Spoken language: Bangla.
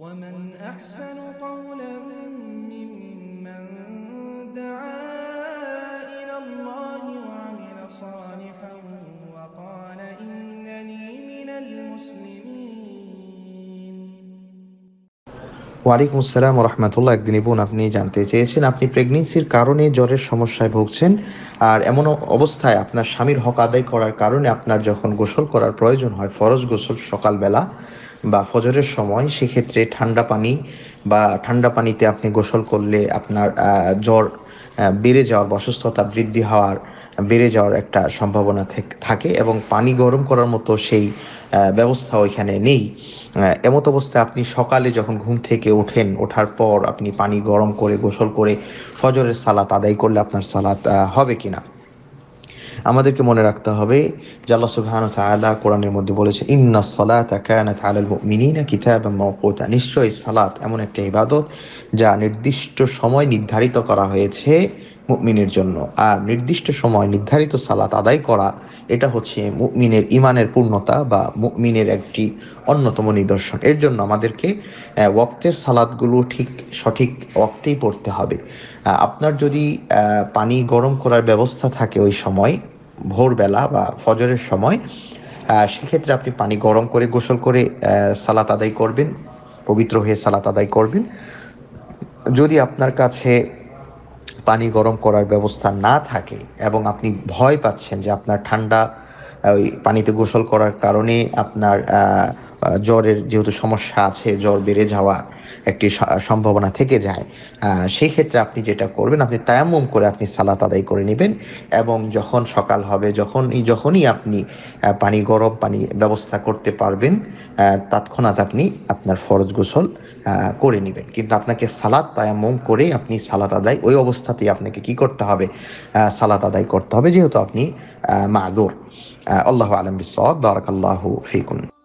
ومن أحسن قولا ممن دعا إلى الله وعمل صالحا وقال إنني من المسلمين ওয়ালাইকুম আসসালাম রহমতুল্লাহ একদিন বোন আপনি জানতে চেয়েছেন আপনি প্রেগনেন্সির কারণে জ্বরের সমস্যায় ভুগছেন আর এমন অবস্থায় আপনার স্বামীর হক আদায় করার কারণে আপনার যখন গোসল করার প্রয়োজন হয় ফরজ গোসল সকালবেলা বা ফজরের সময় সেক্ষেত্রে ঠান্ডা পানি বা ঠান্ডা পানিতে আপনি গোসল করলে আপনার জ্বর বেড়ে যাওয়ার অসুস্থতা বৃদ্ধি হওয়ার বেড়ে যাওয়ার একটা সম্ভাবনা থাকে এবং পানি গরম করার মতো সেই ব্যবস্থা ওইখানে নেই এমত অবস্থায় আপনি সকালে যখন ঘুম থেকে ওঠেন ওঠার পর আপনি পানি গরম করে গোসল করে ফজরের সালাত আদায় করলে আপনার সালাত হবে কিনা আমাদেরকে মনে রাখতে হবে যে আল্লাহ সুবহান তাআলা কোরআনের মধ্যে বলেছে ইন্না সালাতা কানাত আলাল মুমিনিনা নিশ্চয়ই সালাত এমন একটা ইবাদত যা নির্দিষ্ট সময় নির্ধারিত করা হয়েছে মুমিনের জন্য আর নির্দিষ্ট সময় নির্ধারিত সালাত আদায় করা এটা হচ্ছে মুমিনের ইমানের পূর্ণতা বা মুমিনের একটি অন্যতম নিদর্শন এর জন্য আমাদেরকে ওক্তের সালাদগুলো ঠিক সঠিক ওক্তেই পড়তে হবে আপনার যদি পানি গরম করার ব্যবস্থা থাকে ওই সময় ভোরবেলা বা ফজরের সময় সেক্ষেত্রে আপনি পানি গরম করে গোসল করে সালাত আদায় করবেন পবিত্র হয়ে সালাত আদায় করবেন যদি আপনার কাছে পানি গরম করার ব্যবস্থা না থাকে এবং আপনি ভয় পাচ্ছেন যে আপনার ঠান্ডা ওই পানিতে গোসল করার কারণে আপনার জ্বরের যেহেতু সমস্যা আছে জ্বর বেড়ে যাওয়ার একটি সম্ভাবনা থেকে যায় সেই ক্ষেত্রে আপনি যেটা করবেন আপনি তায়াম্মুম করে আপনি সালাত আদায় করে নেবেন এবং যখন সকাল হবে যখন যখনই আপনি পানি গরম পানি ব্যবস্থা করতে পারবেন তৎক্ষণাৎ আপনি আপনার ফরজ গোসল করে নেবেন কিন্তু আপনাকে সালাদ তায়াম্মুম করে আপনি সালাত আদায় ওই অবস্থাতেই আপনাকে কি করতে হবে সালাত আদায় করতে হবে যেহেতু আপনি মাদুর আল্লাহ আলম বিসব দরকাল্লাহ ফিকুন